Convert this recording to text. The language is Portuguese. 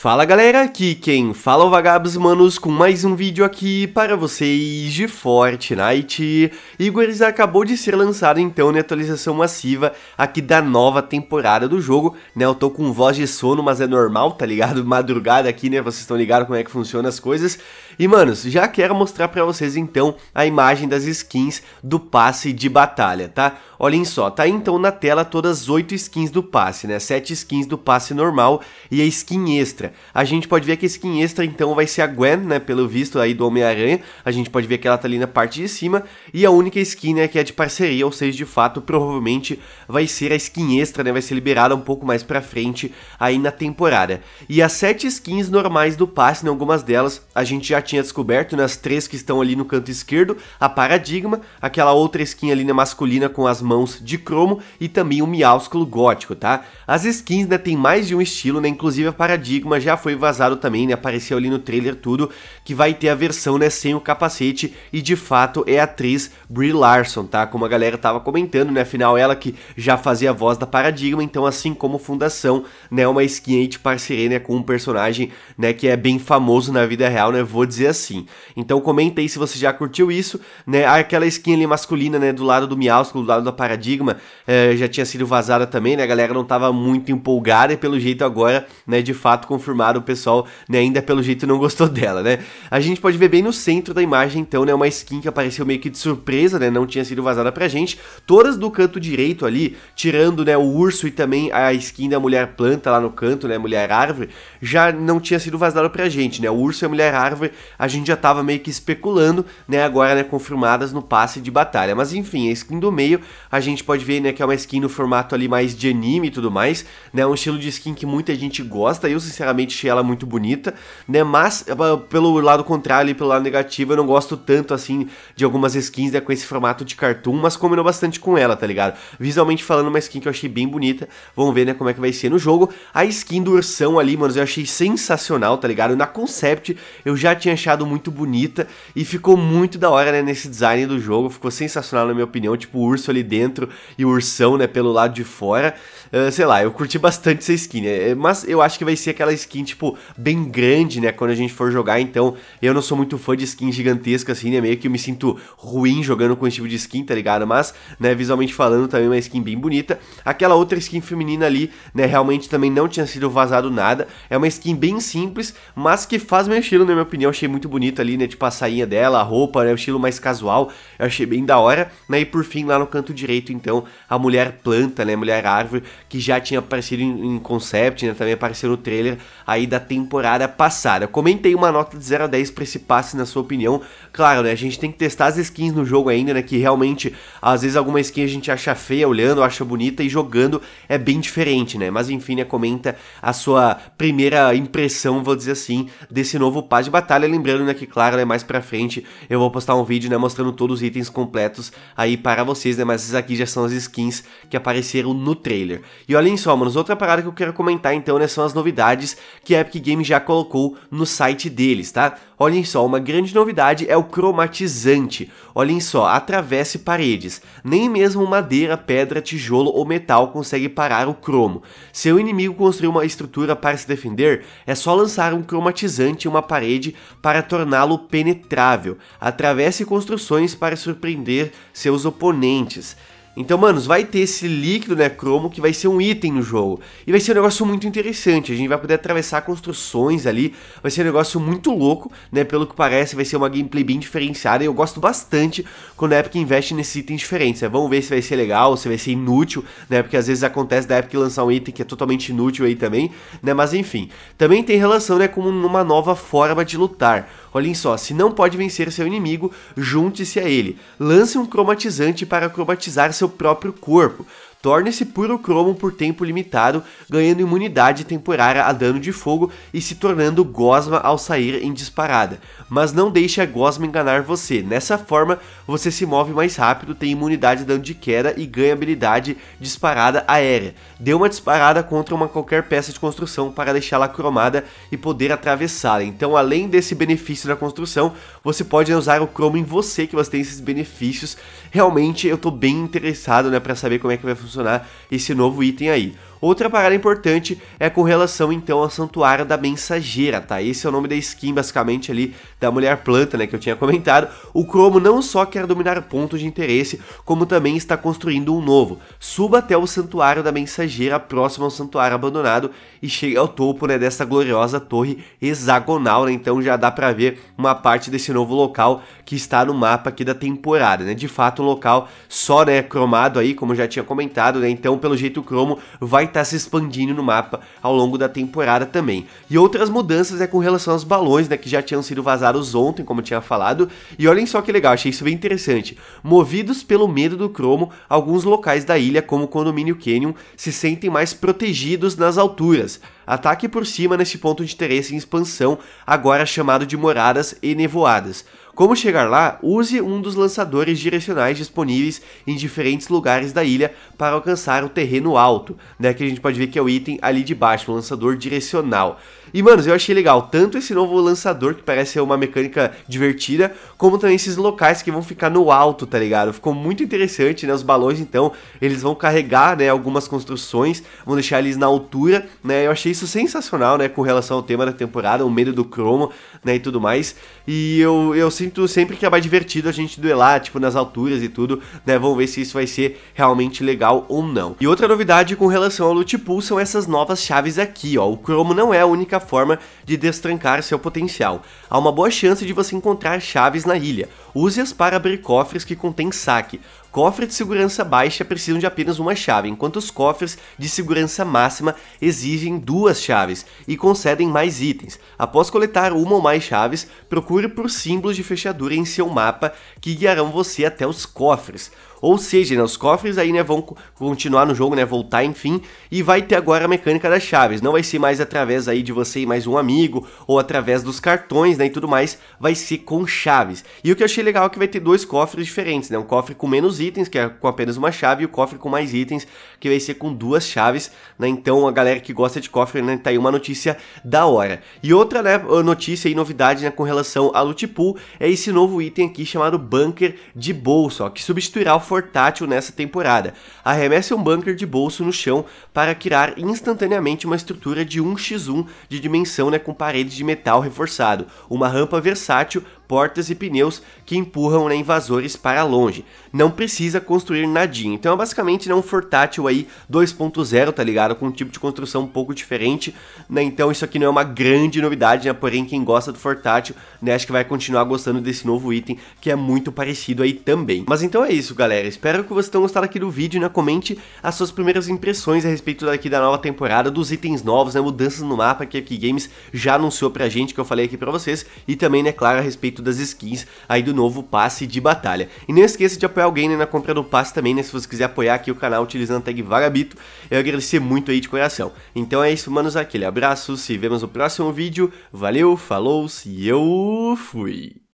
Fala galera, aqui quem fala é o Vagabos Manos com mais um vídeo aqui para vocês de Fortnite. Igores acabou de ser lançado então na né, atualização massiva aqui da nova temporada do jogo, né? Eu tô com voz de sono, mas é normal, tá ligado? Madrugada aqui, né? Vocês estão ligados como é que funciona as coisas. E manos, já quero mostrar para vocês então a imagem das skins do passe de batalha, tá? Olhem só, tá então na tela todas as 8 skins do passe, né? 7 skins do passe normal e a skin extra. A gente pode ver que a skin extra então vai ser a Gwen, né, pelo visto aí do Homem-Aranha. A gente pode ver que ela tá ali na parte de cima e a única skin, né, que é de parceria, ou seja, de fato, provavelmente vai ser a skin extra, né, vai ser liberada um pouco mais para frente aí na temporada. E as sete skins normais do passe, né, algumas delas a gente já tinha descoberto, né, três que estão ali no canto esquerdo, a Paradigma, aquela outra skin ali na né, masculina com as mãos de cromo e também o um miásculo gótico, tá? As skins, né, tem mais de um estilo, né, inclusive a Paradigma mas já foi vazado também, né? Apareceu ali no trailer tudo, que vai ter a versão, né, sem o capacete e de fato é a atriz Brie Larson, tá? Como a galera tava comentando, né? Afinal, ela que já fazia a voz da Paradigma, então assim como Fundação, né, uma skin aí de parceria, né, com um personagem, né, que é bem famoso na vida real, né? Vou dizer assim. Então comenta aí se você já curtiu isso, né? Aquela skin ali masculina, né, do lado do Miausco, do lado da Paradigma, eh, já tinha sido vazada também, né? A galera não tava muito empolgada e pelo jeito agora, né, de fato confirmou confirmado, o pessoal né, ainda pelo jeito não gostou dela, né? A gente pode ver bem no centro da imagem, então, né? Uma skin que apareceu meio que de surpresa, né? Não tinha sido vazada pra gente. Todas do canto direito ali, tirando, né? O urso e também a skin da mulher planta lá no canto, né? Mulher árvore, já não tinha sido vazada pra gente, né? O urso e a mulher árvore, a gente já tava meio que especulando, né? Agora, né? Confirmadas no passe de batalha. Mas enfim, a skin do meio, a gente pode ver, né? Que é uma skin no formato ali mais de anime e tudo mais, né? Um estilo de skin que muita gente gosta. Eu, sinceramente, particularmente achei ela é muito bonita, né? Mas eh, pelo lado contrário e pelo lado negativo, eu não gosto tanto assim de algumas skins né, com esse formato de cartoon, mas combinou bastante com ela, tá ligado? Visualmente falando, uma skin que eu achei bem bonita. Vamos ver, né, como é que vai ser no jogo. A skin do ursão ali, mano, eu achei sensacional, tá ligado? Na concept eu já tinha achado muito bonita e ficou muito da hora, né, nesse design do jogo. Ficou sensacional na minha opinião, tipo o urso ali dentro e o ursão, né, pelo lado de fora. Uh, sei lá, eu curti bastante essa skin, né? Mas eu acho que vai ser aquela skin skin, tipo, bem grande, né? Quando a gente for jogar, então eu não sou muito fã de skin gigantesca, assim, né? Meio que eu me sinto ruim jogando com esse tipo de skin, tá ligado? Mas, né, visualmente falando, também é uma skin bem bonita. Aquela outra skin feminina ali, né, realmente também não tinha sido vazado nada. É uma skin bem simples, mas que faz meu estilo, na minha opinião. Achei muito bonita ali, né? Tipo, a sainha dela, a roupa, né? O estilo mais casual. Eu achei bem da hora, né? E por fim, lá no canto direito, então, a mulher planta, né? Mulher árvore, que já tinha aparecido em, em concept, né? Também apareceu no trailer aí da temporada passada. Comentei uma nota de 0 a 10 para esse passe na sua opinião. Claro, né, a gente tem que testar as skins no jogo ainda, né, que realmente às vezes alguma skin a gente acha feia olhando, acha bonita e jogando é bem diferente, né? Mas enfim, né, comenta a sua primeira impressão, vou dizer assim, desse novo passe de batalha, lembrando né, que claro, né, mais para frente eu vou postar um vídeo, né, mostrando todos os itens completos aí para vocês, né, mas esses aqui já são as skins que apareceram no trailer. E olhem só, mano, outra parada que eu quero comentar então, né, são as novidades que a Epic Games já colocou no site deles, tá? Olhem só, uma grande novidade é o cromatizante. Olhem só, atravesse paredes. Nem mesmo madeira, pedra, tijolo ou metal consegue parar o cromo. Se o inimigo construir uma estrutura para se defender, é só lançar um cromatizante em uma parede para torná-lo penetrável. Atravesse construções para surpreender seus oponentes. Então, manos, vai ter esse líquido necromo né, que vai ser um item no jogo. E vai ser um negócio muito interessante, a gente vai poder atravessar construções ali, vai ser um negócio muito louco, né? Pelo que parece, vai ser uma gameplay bem diferenciada e eu gosto bastante quando a Epic investe nesses itens diferentes, né? Vamos ver se vai ser legal, se vai ser inútil, né? Porque às vezes acontece da Epic lançar um item que é totalmente inútil aí também, né? Mas enfim, também tem relação, né, com uma nova forma de lutar. Olhem só, se não pode vencer seu inimigo, junte-se a ele. Lance um cromatizante para cromatizar seu próprio corpo torna-se puro cromo por tempo limitado, ganhando imunidade temporária a dano de fogo e se tornando gosma ao sair em disparada. Mas não deixe a gosma enganar você, nessa forma você se move mais rápido, tem imunidade a dano de queda e ganha habilidade disparada aérea. Dê uma disparada contra uma qualquer peça de construção para deixá-la cromada e poder atravessá-la. Então, além desse benefício da construção, você pode usar o cromo em você que você tem esses benefícios. Realmente eu tô bem interessado, né, para saber como é que vai funcionar funcionar esse novo item aí. Outra parada importante é com relação então ao Santuário da Mensageira, tá? Esse é o nome da skin basicamente ali da Mulher Planta, né, que eu tinha comentado. O Cromo não só quer dominar pontos de interesse, como também está construindo um novo. Suba até o Santuário da Mensageira, próximo ao Santuário Abandonado, e chegue ao topo, né, dessa gloriosa torre hexagonal, né? Então já dá para ver uma parte desse novo local que está no mapa aqui da temporada, né? De fato, um local só, né, cromado aí, como eu já tinha comentado, né? Então, pelo jeito o Cromo vai estar tá se expandindo no mapa ao longo da temporada também. E outras mudanças é com relação aos balões, né, que já tinham sido vazados ontem, como eu tinha falado. E olhem só que legal, achei isso bem interessante. Movidos pelo medo do cromo, alguns locais da ilha, como o condomínio Canyon, se sentem mais protegidos nas alturas. Ataque por cima nesse ponto de interesse em expansão, agora chamado de moradas e nevoadas. Como chegar lá? Use um dos lançadores direcionais disponíveis em diferentes lugares da ilha para alcançar o terreno alto, né? Que a gente pode ver que é o item ali de baixo, o lançador direcional. E, mano, eu achei legal tanto esse novo lançador, que parece ser uma mecânica divertida, como também esses locais que vão ficar no alto, tá ligado? Ficou muito interessante, né? Os balões, então, eles vão carregar, né, algumas construções, vão deixar eles na altura, né? Eu achei isso sensacional, né, com relação ao tema da temporada, o medo do cromo, né, e tudo mais. E eu, eu sinto sempre que é mais divertido a gente duelar, tipo, nas alturas e tudo, né? Vamos ver se isso vai ser realmente legal ou não. E outra novidade com relação ao Loot Pool são essas novas chaves aqui, ó. O cromo não é a única forma de destrancar seu potencial. Há uma boa chance de você encontrar chaves na ilha. Use-as para abrir cofres que contêm saque. Cofres de segurança baixa precisam de apenas uma chave, enquanto os cofres de segurança máxima exigem duas chaves e concedem mais itens. Após coletar uma ou mais chaves, procure por símbolos de fechadura em seu mapa que guiarão você até os cofres. Ou seja, né, os cofres aí né, vão continuar no jogo, né, voltar, enfim, e vai ter agora a mecânica das chaves. Não vai ser mais através aí de você e mais um amigo, ou através dos cartões né, e tudo mais, vai ser com chaves. E o que eu achei legal é que vai ter dois cofres diferentes, né, um cofre com menos itens, que é com apenas uma chave, e o cofre com mais itens, que vai ser com duas chaves, né? Então a galera que gosta de cofre, né, tá aí uma notícia da hora. E outra, né, notícia e novidade, né, com relação a loot pool, é esse novo item aqui chamado Bunker de Bolso, ó, que substituirá o portátil nessa temporada. Arremesse um bunker de bolso no chão para criar instantaneamente uma estrutura de 1x1 de dimensão, né, com paredes de metal reforçado, uma rampa versátil portas e pneus que empurram né, invasores para longe. Não precisa construir nadinha. Então é basicamente né, um Fortátil aí 2.0, tá ligado? Com um tipo de construção um pouco diferente. Né? Então isso aqui não é uma grande novidade, né? Porém, quem gosta do Fortátil, né, acho que vai continuar gostando desse novo item, que é muito parecido aí também. Mas então é isso, galera. Espero que vocês tenham gostado aqui do vídeo, né? Comente as suas primeiras impressões a respeito daqui da nova temporada, dos itens novos, né? Mudanças no mapa que a Epic Games já anunciou pra gente, que eu falei aqui pra vocês. E também, né, claro, a respeito das skins aí do novo passe de batalha. E não esqueça de apoiar alguém né, na compra do passe também, né? Se você quiser apoiar aqui o canal utilizando a tag vagabito eu agradecer muito aí de coração. Então é isso, manos, aquele abraço, se vemos no próximo vídeo, valeu, falou e eu fui!